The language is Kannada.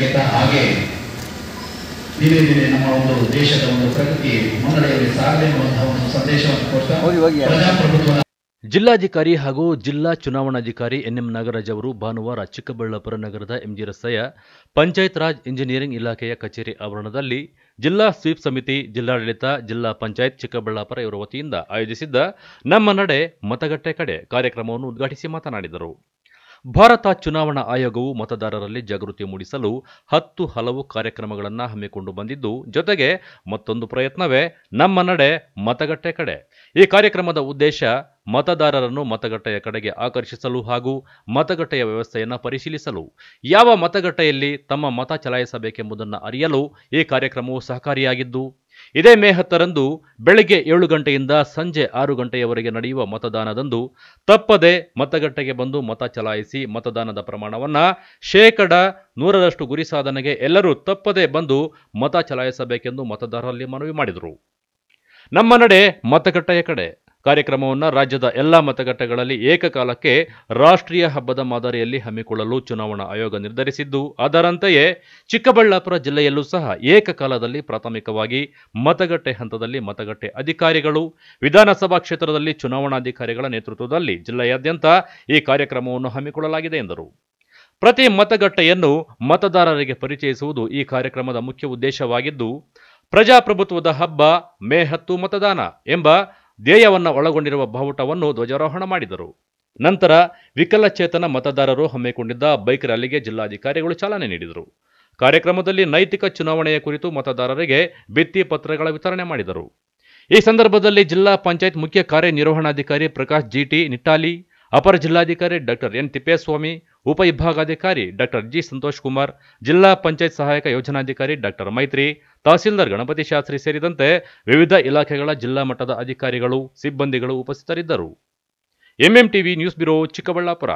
ಸಂಕೇತ ಹಾಗೆ ದಿನೇ ದಿನೇ ನಮ್ಮ ಒಂದು ದೇಶದ ಒಂದು ಪ್ರಗತಿ ಮುನ್ನಡೆಯಲ್ಲಿ ಸಾಗಲಿ ಎನ್ನುವಂತಹ ಒಂದು ಸಂದೇಶವನ್ನು ಕೊಡ್ತಾ ಪ್ರಜಾಪ್ರಭುತ್ವ ಜಿಲ್ಲಾಧಿಕಾರಿ ಹಾಗೂ ಜಿಲ್ಲಾ ಚುನಾವಣಾಧಿಕಾರಿ ಎನ್ಎಂ ನಾಗರಾಜ್ ಅವರು ಭಾನುವಾರ ಚಿಕ್ಕಬಳ್ಳಾಪುರ ನಗರದ ಎಂಜಿ ರಸ್ತೆಯ ಪಂಚಾಯತ್ ರಾಜ್ ಇಂಜಿನಿಯರಿಂಗ್ ಇಲಾಖೆಯ ಕಚೇರಿ ಆವರಣದಲ್ಲಿ ಜಿಲ್ಲಾ ಸ್ವೀಪ್ ಸಮಿತಿ ಜಿಲ್ಲಾಡಳಿತ ಜಿಲ್ಲಾ ಪಂಚಾಯತ್ ಚಿಕ್ಕಬಳ್ಳಾಪುರ ಇವರ ವತಿಯಿಂದ ಆಯೋಜಿಸಿದ್ದ ನಮ್ಮ ನಡೆ ಮತಗಟ್ಟೆ ಕಡೆ ಕಾರ್ಯಕ್ರಮವನ್ನು ಉದ್ಘಾಟಿಸಿ ಮಾತನಾಡಿದರು ಭಾರತ ಚುನಾವಣಾ ಆಯೋಗವು ಮತದಾರರಲ್ಲಿ ಜಾಗೃತಿ ಮೂಡಿಸಲು ಹತ್ತು ಹಲವು ಕಾರ್ಯಕ್ರಮಗಳನ್ನು ಹಮ್ಮಿಕೊಂಡು ಬಂದಿದ್ದು ಜೊತೆಗೆ ಮತ್ತೊಂದು ಪ್ರಯತ್ನವೇ ನಮ್ಮ ನಡೆ ಮತಗಟ್ಟೆ ಕಡೆ ಈ ಕಾರ್ಯಕ್ರಮದ ಉದ್ದೇಶ ಮತದಾರರನ್ನು ಮತಗಟ್ಟೆಯ ಕಡೆಗೆ ಆಕರ್ಷಿಸಲು ಹಾಗೂ ಮತಗಟ್ಟೆಯ ವ್ಯವಸ್ಥೆಯನ್ನು ಪರಿಶೀಲಿಸಲು ಯಾವ ಮತಗಟ್ಟೆಯಲ್ಲಿ ತಮ್ಮ ಮತ ಚಲಾಯಿಸಬೇಕೆಂಬುದನ್ನು ಅರಿಯಲು ಈ ಕಾರ್ಯಕ್ರಮವು ಸಹಕಾರಿಯಾಗಿದ್ದು ಇದೇ ಮೇ ಹತ್ತರಂದು ಬೆಳಗ್ಗೆ ಏಳು ಗಂಟೆಯಿಂದ ಸಂಜೆ ಆರು ಗಂಟೆಯವರೆಗೆ ನಡೆಯುವ ಮತದಾನದಂದು ತಪ್ಪದೆ ಮತಗಟ್ಟೆಗೆ ಬಂದು ಮತ ಚಲಾಯಿಸಿ ಮತದಾನದ ಪ್ರಮಾಣವನ್ನು ಶೇಕಡ ನೂರರಷ್ಟು ಗುರಿ ಸಾಧನೆಗೆ ಎಲ್ಲರೂ ತಪ್ಪದೆ ಬಂದು ಮತ ಚಲಾಯಿಸಬೇಕೆಂದು ಮತದಾರರಲ್ಲಿ ಮನವಿ ಮಾಡಿದರು ನಮ್ಮ ನಡೆ ಮತಗಟ್ಟೆಯ ಕಡೆ ಕಾರ್ಯಕ್ರಮವನ್ನು ರಾಜ್ಯದ ಎಲ್ಲ ಮತಗಟ್ಟೆಗಳಲ್ಲಿ ಏಕಕಾಲಕ್ಕೆ ರಾಷ್ಟ್ರೀಯ ಹಬ್ಬದ ಮಾದರಿಯಲ್ಲಿ ಹಮ್ಮಿಕೊಳ್ಳಲು ಚುನಾವಣಾ ಆಯೋಗ ನಿರ್ಧರಿಸಿದ್ದು ಅದರಂತೆಯೇ ಚಿಕ್ಕಬಳ್ಳಾಪುರ ಜಿಲ್ಲೆಯಲ್ಲೂ ಸಹ ಏಕಕಾಲದಲ್ಲಿ ಪ್ರಾಥಮಿಕವಾಗಿ ಮತಗಟ್ಟೆ ಹಂತದಲ್ಲಿ ಮತಗಟ್ಟೆ ಅಧಿಕಾರಿಗಳು ವಿಧಾನಸಭಾ ಕ್ಷೇತ್ರದಲ್ಲಿ ಚುನಾವಣಾಧಿಕಾರಿಗಳ ನೇತೃತ್ವದಲ್ಲಿ ಜಿಲ್ಲೆಯಾದ್ಯಂತ ಈ ಕಾರ್ಯಕ್ರಮವನ್ನು ಹಮ್ಮಿಕೊಳ್ಳಲಾಗಿದೆ ಎಂದರು ಪ್ರತಿ ಮತಗಟ್ಟೆಯನ್ನು ಮತದಾರರಿಗೆ ಪರಿಚಯಿಸುವುದು ಈ ಕಾರ್ಯಕ್ರಮದ ಮುಖ್ಯ ಉದ್ದೇಶವಾಗಿದ್ದು ಪ್ರಜಾಪ್ರಭುತ್ವದ ಹಬ್ಬ ಮೇ ಹತ್ತು ಮತದಾನ ಎಂಬ ಧ್ಯೇಯವನ್ನು ಒಳಗೊಂಡಿರುವ ಬಾವುಟವನ್ನು ಧ್ವಜಾರೋಹಣ ಮಾಡಿದರು ನಂತರ ವಿಕಲಚೇತನ ಮತದಾರರು ಹಮ್ಮಿಕೊಂಡಿದ್ದ ಬೈಕ್ ರ್ಯಾಲಿಗೆ ಜಿಲ್ಲಾಧಿಕಾರಿಗಳು ಚಾಲನೆ ನೀಡಿದರು ಕಾರ್ಯಕ್ರಮದಲ್ಲಿ ನೈತಿಕ ಚುನಾವಣೆಯ ಕುರಿತು ಮತದಾರರಿಗೆ ಭಿತ್ತಿ ಪತ್ರಗಳ ವಿತರಣೆ ಮಾಡಿದರು ಈ ಸಂದರ್ಭದಲ್ಲಿ ಜಿಲ್ಲಾ ಪಂಚಾಯತ್ ಮುಖ್ಯ ಕಾರ್ಯನಿರ್ವಹಣಾಧಿಕಾರಿ ಪ್ರಕಾಶ್ ಜಿಟಿ ನಿಟ್ಟಾಲಿ ಅಪರ ಜಿಲ್ಲಾಧಿಕಾರಿ ಡಾಕ್ಟರ್ ಎನ್ ತಿಪ್ಪೇಸ್ವಾಮಿ ಉಪವಿಭಾಗಾಧಿಕಾರಿ ಡಾಕ್ಟರ್ ಜಿ ಸಂತೋಷ್ ಕುಮಾರ್ ಜಿಲ್ಲಾ ಪಂಚಾಯತ್ ಸಹಾಯಕ ಯೋಜನಾಧಿಕಾರಿ ಡಾಕ್ಟರ್ ಮೈತ್ರಿ ತಹಸೀಲ್ದಾರ್ ಗಣಪತಿ ಶಾಸ್ತ್ರಿ ಸೇರಿದಂತೆ ವಿವಿಧ ಇಲಾಖೆಗಳ ಜಿಲ್ಲಾ ಮಟ್ಟದ ಅಧಿಕಾರಿಗಳು ಸಿಬ್ಬಂದಿಗಳು ಉಪಸ್ಥಿತರಿದ್ದರು ಎಂಎಂಟಿವಿ ನ್ಯೂಸ್ ಬ್ಯೂರೋ ಚಿಕ್ಕಬಳ್ಳಾಪುರ